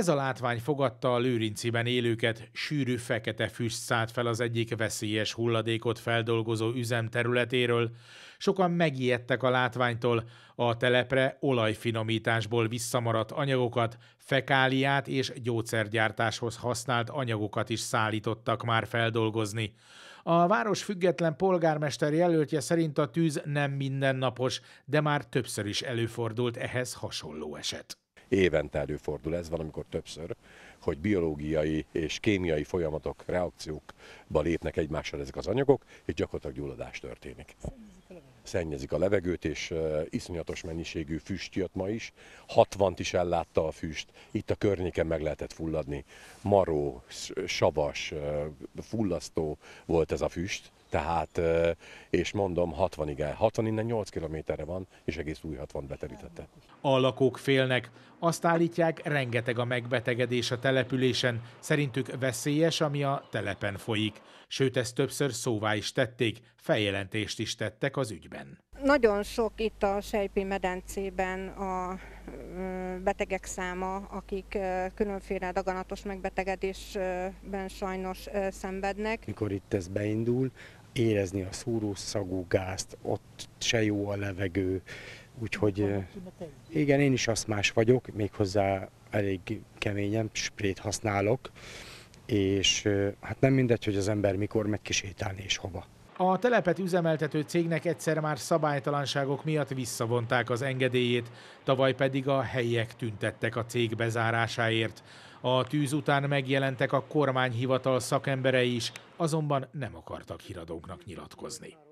Ez a látvány fogadta a lőrinciben élőket, sűrű fekete füst szállt fel az egyik veszélyes hulladékot feldolgozó üzem területéről. Sokan megijedtek a látványtól, a telepre olajfinomításból visszamaradt anyagokat, fekáliát és gyógyszergyártáshoz használt anyagokat is szállítottak már feldolgozni. A város független polgármester jelöltje szerint a tűz nem mindennapos, de már többször is előfordult ehhez hasonló eset évente előfordul ez, van amikor többször, hogy biológiai és kémiai folyamatok, reakciókba lépnek egymással ezek az anyagok, és gyakorlatilag gyulladás történik szennyezik a levegőt, és iszonyatos mennyiségű füst jött ma is. 60 is ellátta a füst, itt a környéken meg lehetett fulladni. Maró, savas, fullasztó volt ez a füst. Tehát, és mondom, 60 igen, 60 innen 8 kilométerre van, és egész új 60 beterítette. A lakók félnek. Azt állítják, rengeteg a megbetegedés a településen. Szerintük veszélyes, ami a telepen folyik. Sőt, ezt többször szóvá is tették, feljelentést is tettek az ügyben évben. Nagyon sok itt a Sejpi medencében a betegek száma, akik különféle daganatos megbetegedésben sajnos szenvednek. Mikor itt ez beindul, érezni a szúrószagú gázt, ott se jó a levegő, úgyhogy igen, én is más vagyok, méghozzá elég keményen sprét használok, és hát nem mindegy, hogy az ember mikor megy és hova. A telepet üzemeltető cégnek egyszer már szabálytalanságok miatt visszavonták az engedélyét, tavaly pedig a helyiek tüntettek a cég bezárásáért. A tűz után megjelentek a kormányhivatal szakemberei is, azonban nem akartak híradóknak nyilatkozni.